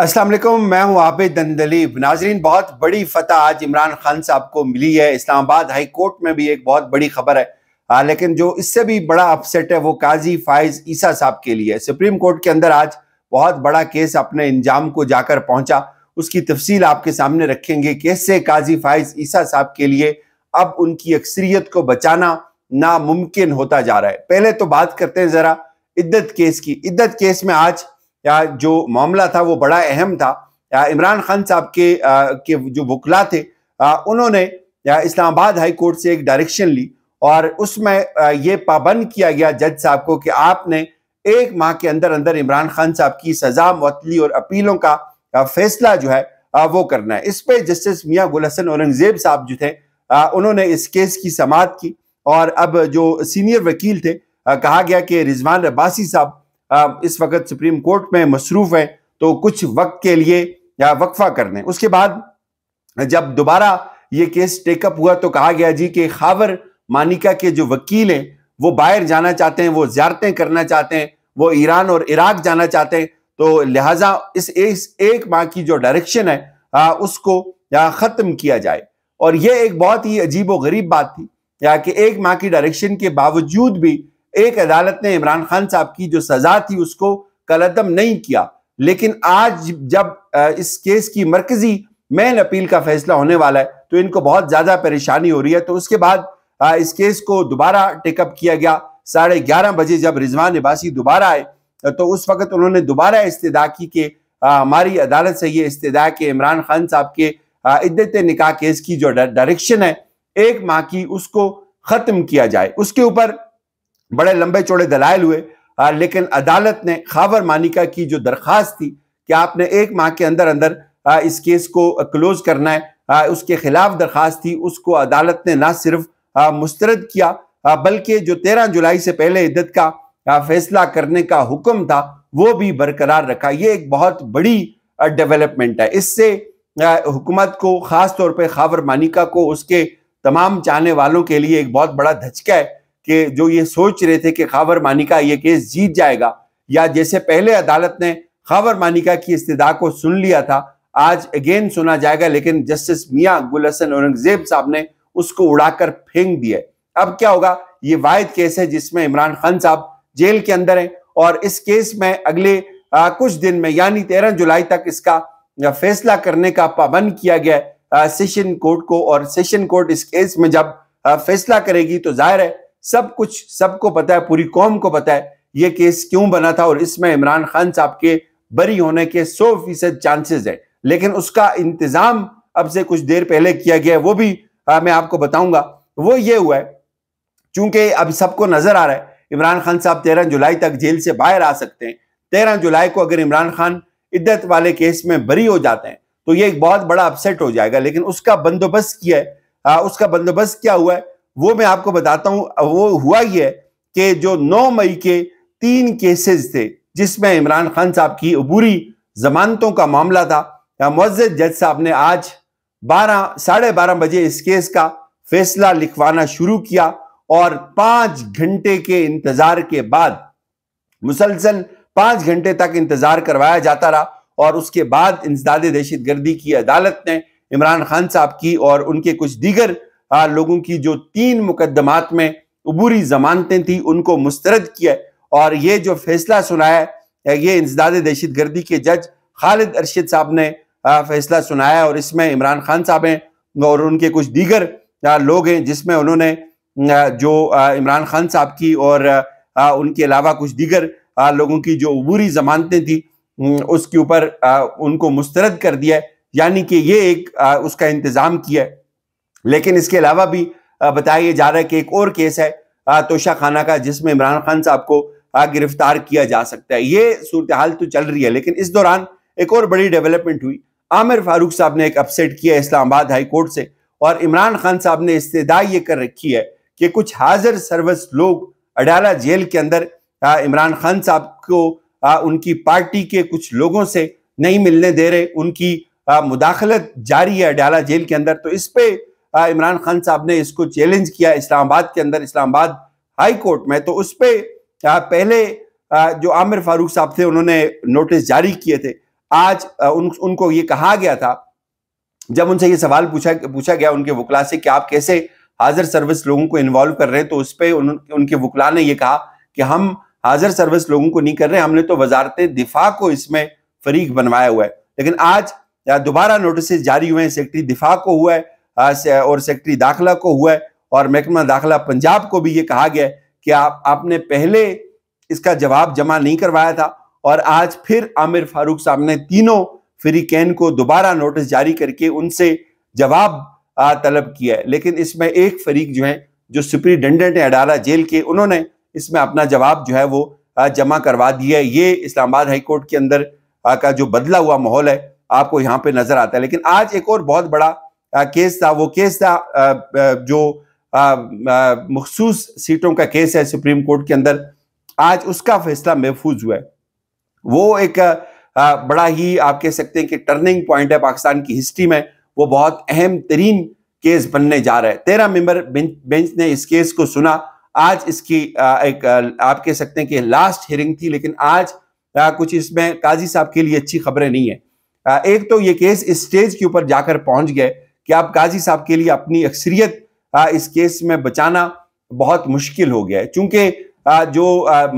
अस्सलाम वालेकुम मैं हूं आबिद दंदली नाजरीन बहुत बड़ी फतह आज इमरान खान साहब को मिली है इस्लामाबाद हाई कोर्ट में भी एक बहुत बड़ी खबर है आ, लेकिन जो इससे भी बड़ा अपसेट है वो काजी फाइज ईसा साहब के लिए सुप्रीम कोर्ट के अंदर आज बहुत बड़ा केस अपने इंजाम को जाकर पहुंचा उसकी तफसील आपके सामने रखेंगे कैसे काजी फाइज ईसा साहब के लिए अब उनकी अक्सरियत को बचाना नामुमकिन होता जा रहा है पहले तो बात करते हैं जरा इद्दत केस की इद्दत केस में आज या जो मामला था वो बड़ा अहम था इमरान खान साहब के आ, के जो वकला थे आ, उन्होंने इस्लामाबाद हाई कोर्ट से एक डायरेक्शन ली और उसमें ये पाबंद किया गया जज साहब को कि आपने एक माह के अंदर अंदर इमरान खान साहब की सजा मतली और अपीलों का फैसला जो है वो करना है इस पर जस्टिस मियाँ गुल हसन औरंगजेब साहब जो थे उन्होंने इस केस की समात की और अब जो सीनियर वकील थे कहा गया कि रिजवान अब्बासी साहब इस वक्त सुप्रीम कोर्ट में मसरूफ़ है तो कुछ वक्त के लिए या वक्फा कर दें उसके बाद जब दोबारा ये केस टेकअप हुआ तो कहा गया जी कि खावर मानिका के जो वकील हैं वो बाहर जाना चाहते हैं वो ज्यारतें करना चाहते हैं वो ईरान और इराक जाना चाहते हैं तो लिहाजा इस, एक माह की जो डायरेक्शन है आ, उसको या ख़त्म किया जाए और ये एक बहुत ही अजीब व गरीब बात थी या कि एक माह की डायरेक्शन के बावजूद भी एक अदालत ने इमरान खान साहब की जो सजा थी उसको कलदम नहीं किया लेकिन आज जब इस केस की मरकजी मेन अपील का फैसला होने वाला है तो इनको बहुत ज्यादा परेशानी हो रही है तो उसके बाद इस केस को दोबारा टेकअप किया गया साढ़े ग्यारह बजे जब रिजवान निबासी दोबारा आए तो उस वक्त उन्होंने दोबारा इस्तः की कि हमारी अदालत से ये इस्तः कि इमरान खान साहब के इद्दत निकाह केस की जो डायरेक्शन है एक माह की उसको ख़त्म किया जाए उसके ऊपर बड़े लंबे चौड़े दलायल हुए आ, लेकिन अदालत ने खावर मानिका की जो दरख्वास्त थी कि आपने एक माह के अंदर अंदर आ, इस केस को क्लोज करना है आ, उसके खिलाफ दरख्वास्त थी उसको अदालत ने ना सिर्फ मुस्तरद किया बल्कि जो तेरह जुलाई से पहले इद्दत का फैसला करने का हुक्म था वो भी बरकरार रखा ये एक बहुत बड़ी डेवलपमेंट है इससे हुकूमत को ख़ास तौर पे खावर मानिका को उसके तमाम चाहने वालों के लिए एक बहुत बड़ा धचका है कि जो ये सोच रहे थे कि खावर मानिका ये केस जीत जाएगा या जैसे पहले अदालत ने खावर मानिका की इस्तः को सुन लिया था आज अगेन सुना जाएगा लेकिन जस्टिस मियाँ गुल हसन औरंगजेब साहब ने उसको उड़ाकर फेंक दिया अब क्या होगा ये वायद केस है जिसमें इमरान खान साहब जेल के अंदर हैं और इस केस में अगले आ, कुछ दिन में यानी तेरह जुलाई तक इसका फैसला करने का पाबंद किया गया सेशन कोर्ट को और सेशन कोर्ट इस केस में जब फैसला करेगी तो जाहिर है सब कुछ सबको पता है पूरी कौम को पता है ये केस क्यों बना था और इसमें इमरान खान साहब के बरी होने के सौ फीसद चांसेस है लेकिन उसका इंतजाम अब से कुछ देर पहले किया गया है वो भी आ, मैं आपको बताऊंगा वो ये हुआ है चूंकि अब सबको नजर आ रहा है इमरान खान साहब तेरह जुलाई तक जेल से बाहर आ सकते हैं तेरह जुलाई को अगर इमरान खान इद्दत वाले केस में बरी हो जाते हैं तो ये एक बहुत बड़ा अपसेट हो जाएगा लेकिन उसका बंदोबस्त किया है आ, उसका बंदोबस्त क्या हुआ है वो मैं आपको बताता हूं वो हुआ ही है कि जो 9 मई के तीन केसेस थे जिसमें इमरान खान साहब की अबूरी जमानतों का मामला था मस्जिद जज साहब ने आज बारह साढ़े बारह बजे इस केस का फैसला लिखवाना शुरू किया और पांच घंटे के इंतजार के बाद मुसलसल पांच घंटे तक इंतजार करवाया जाता रहा और उसके बाद इंसदाद दहशत गर्दी की अदालत ने इमरान खान साहब की और उनके कुछ दीगर हाँ, लोगों की जो तीन मुकदमात में अबूरी जमानतें थी उनको मुस्तरद किया और ये जो फैसला सुनाया ये इंसदाद दहशत गर्दी के जज खालिद अरशद साहब ने हाँ, फैसला सुनाया और इसमें इमरान खान साहब हैं और उनके कुछ दीगर हाँ, लोग हैं जिसमें उन्होंने जो इमरान खान साहब की और उनके अलावा कुछ दीगर लोगों की जो अबूरी जमानतें थी उसके ऊपर उनको मुस्तरद कर दिया यानी कि ये एक उसका इंतज़ाम किया है लेकिन इसके अलावा भी बताया जा रहा है कि एक और केस है तोशा खाना का जिसमें इमरान खान साहब को गिरफ्तार किया जा सकता है ये सूरत हाल तो चल रही है लेकिन इस दौरान एक और बड़ी डेवलपमेंट हुई आमिर फारूक साहब ने एक अपसेट किया इस्लामाबाद हाई कोर्ट से और इमरान खान साहब ने इस्तः ये कर रखी है कि कुछ हाजिर सर्विस लोग अडाला जेल के अंदर इमरान खान साहब को आ, उनकी पार्टी के कुछ लोगों से नहीं मिलने दे रहे उनकी मुदाखलत जारी है अडाला जेल के अंदर तो इस पर इमरान खान साहब ने इसको चैलेंज किया इस्लामाबाद के अंदर इस्लामाबाद हाई कोर्ट में तो उस पर पहले जो आमिर फारूक साहब थे उन्होंने नोटिस जारी किए थे आज उन, उनको ये कहा गया था जब उनसे ये सवाल पूछा पूछा गया उनके वकला से कि आप कैसे हाजिर सर्विस लोगों को इन्वॉल्व कर रहे हैं तो उस पर उन, उनके वकला ने यह कहा कि हम हाजिर सर्विस लोगों को नहीं कर रहे हमने तो वजारत दिफा को इसमें फरीक बनवाया हुआ है लेकिन आज दोबारा नोटिस जारी हुए हैं सेक्रेटरी दिफा को हुआ है और सेक्रेटरी दाखला को हुआ है और महकमा दाखिला पंजाब को भी ये कहा गया कि आप आपने पहले इसका जवाब जमा नहीं करवाया था और आज फिर आमिर फारूक साहब ने तीनों फ्री कैन को दोबारा नोटिस जारी करके उनसे जवाब तलब किया है लेकिन इसमें एक फरीक जो है जो सुप्रिंटेंडेंट है अडाला जेल के उन्होंने इसमें अपना जवाब जो है वो जमा करवा दिया है ये इस्लामाबाद हाईकोर्ट के अंदर का जो बदला हुआ माहौल है आपको यहाँ पे नजर आता है लेकिन आज एक और बहुत बड़ा केस था वो केस था जो मखसूस सीटों का केस है सुप्रीम कोर्ट के अंदर आज उसका फैसला महफूज हुआ है वो एक बड़ा ही आप कह सकते हैं कि टर्निंग पॉइंट है पाकिस्तान की हिस्ट्री में वो बहुत अहम तरीन केस बनने जा रहा है तेरह मेंबर बेंच ने इस केस को सुना आज इसकी एक आप कह सकते हैं कि लास्ट हियरिंग थी लेकिन आज कुछ इसमें काजी साहब के लिए अच्छी खबरें नहीं है एक तो ये केस इस स्टेज के ऊपर जाकर पहुंच गए कि आप गाजी साहब के लिए अपनी अक्सरियत इस केस में बचाना बहुत मुश्किल हो गया है चूंकि जो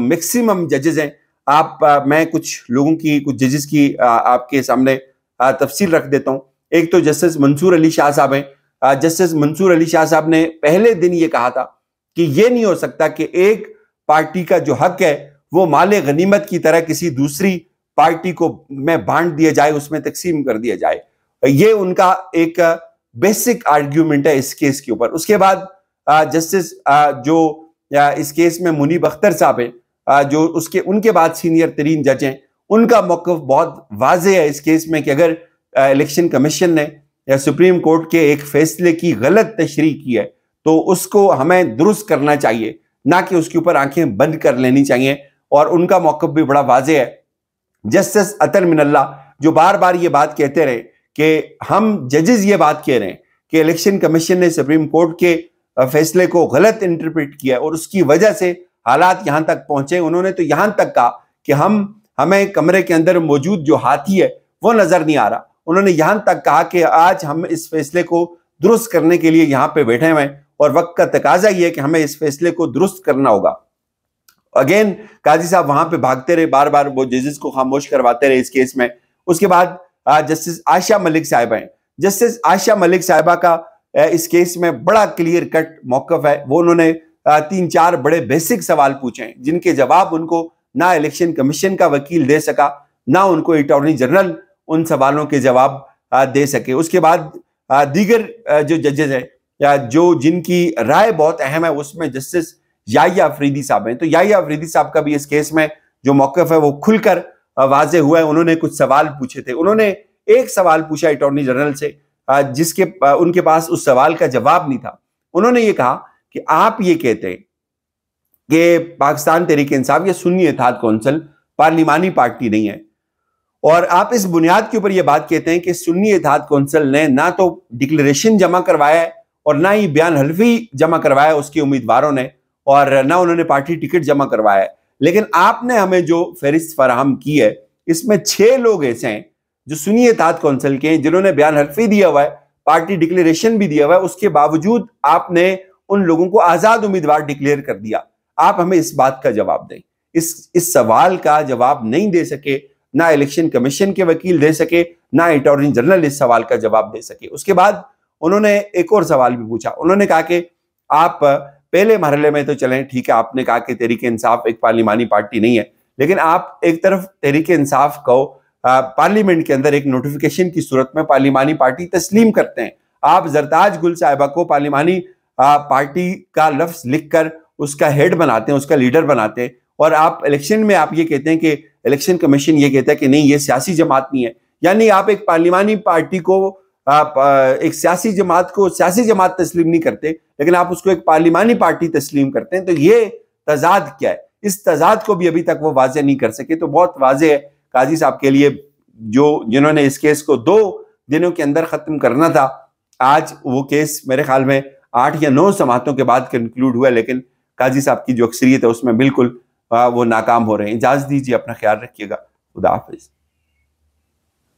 मैक्सिमम जजेज हैं आप मैं कुछ लोगों की कुछ जजेस की आपके सामने तफसील रख देता हूँ एक तो जस्टिस मंसूर अली शाह साहब हैं जस्टिस मंसूर अली शाह साहब ने पहले दिन ये कहा था कि ये नहीं हो सकता कि एक पार्टी का जो हक है वो माल गनीमत की तरह किसी दूसरी पार्टी को में बांट दिया जाए उसमें तकसीम कर दिया जाए ये उनका एक बेसिक आर्ग्यूमेंट है इस केस के ऊपर उसके बाद जस्टिस जो इस केस में मुनीब अख्तर साहब हैं जो उसके उनके बाद सीनियर तरीन जज हैं उनका मौकफ बहुत वाज है इस केस में कि अगर इलेक्शन कमीशन ने या सुप्रीम कोर्ट के एक फैसले की गलत तशरी की है तो उसको हमें दुरुस्त करना चाहिए ना कि उसके ऊपर आंखें बंद कर लेनी चाहिए और उनका मौकफ भी बड़ा वाज है जस्टिस अतर मिनल्ला जो बार बार ये बात कहते रहे कि हम जजेस ये बात कह रहे हैं कि इलेक्शन कमीशन ने सुप्रीम कोर्ट के फैसले को गलत इंटरप्रिट किया और उसकी वजह से हालात यहां तक पहुंचे उन्होंने तो यहां तक कहा कि हम हमें कमरे के अंदर मौजूद जो हाथी है वो नजर नहीं आ रहा उन्होंने यहां तक कहा कि आज हम इस फैसले को दुरुस्त करने के लिए यहां पे बैठे हुए और वक्त का तकाजा ये है कि हमें इस फैसले को दुरुस्त करना होगा अगेन काजी साहब वहां पे भागते रहे बार बार वो जजेस को खामोश करवाते रहे इस केस में उसके बाद जस्टिस आशा मलिक साहिबा हैं जस्टिस आशा मलिक साहिबा का इस केस में बड़ा क्लियर कट मौकफ है वो उन्होंने तीन चार बड़े बेसिक सवाल पूछे हैं जिनके जवाब उनको ना इलेक्शन कमीशन का वकील दे सका ना उनको अटॉर्नी जनरल उन सवालों के जवाब दे सके उसके बाद दीगर जो जजेज हैं या जो जिनकी राय बहुत अहम है उसमें जस्टिस याया अफरीदी साहब हैं तो याया अफरीदी साहब का भी इस केस में जो मौकफ है वो खुलकर वाजे हुआ है उन्होंने कुछ सवाल पूछे थे उन्होंने एक सवाल पूछा अटॉर्नी जनरल से जिसके उनके पास उस सवाल का जवाब नहीं था उन्होंने ये कहा कि आप ये कहते हैं कि पाकिस्तान तरीके इंसाफ या सुन्नी एथात कौंसिल पार्लिमानी पार्टी नहीं है और आप इस बुनियाद के ऊपर यह बात कहते हैं कि सुन्नी एथात कौंसिल ने ना तो डिक्लेरेशन जमा करवाया है और ना ही बयान हल्फी जमा करवाया उसके उम्मीदवारों ने और ना उन्होंने पार्टी टिकट जमा करवाया है लेकिन आपने हमें जो फहरिस्त फराहम की है इसमें छह लोग ऐसे हैं जो सुनी एतात कौंसिल के हैं जिन्होंने बयान हल्फी दिया हुआ है पार्टी डिक्लेरेशन भी दिया हुआ है उसके बावजूद आपने उन लोगों को आजाद उम्मीदवार डिक्लेयर कर दिया आप हमें इस बात का जवाब दें इस इस सवाल का जवाब नहीं दे सके ना इलेक्शन कमीशन के वकील दे सके ना अटॉर्नी जनरल इस सवाल का जवाब दे सके उसके बाद उन्होंने एक और सवाल भी पूछा उन्होंने कहा कि आप पहले मरहले में तो चले ठीक है आपने कहा कि तहरीक इंसाफ एक पार्लिमानी पार्टी नहीं है लेकिन आप एक तरफ तहरीक इंसाफ को पार्लियामेंट के अंदर एक नोटिफिकेशन की सूरत में पार्लिमानी पार्टी तस्लीम करते हैं आप जरताज गुल साहिबा को पार्लिमानी पार्टी का लफ्ज लिखकर उसका हेड बनाते हैं उसका लीडर बनाते हैं और आप इलेक्शन में आप ये कहते हैं कि इलेक्शन कमीशन ये कहता है कि नहीं ये सियासी जमात नहीं है यानी आप एक पार्लिमानी पार्टी को आप एक सियासी जमात को सियासी जमात तस्लीम नहीं करते लेकिन आप उसको एक पार्लिमानी पार्टी तस्लीम करते हैं तो ये तजाद क्या है इस तजाद को भी अभी तक वो वाजे नहीं कर सके तो बहुत वाजह है काजी साहब के लिए जो जिन्होंने इस केस को दो दिनों के अंदर ख़त्म करना था आज वो केस मेरे ख्याल में आठ या नौ समातों के बाद कंक्लूड हुआ लेकिन काजी साहब की जो अक्सरियत है उसमें बिल्कुल वो नाकाम हो रहे हैं इजाज़त दीजिए अपना ख्याल रखिएगा खुदा हाफिज़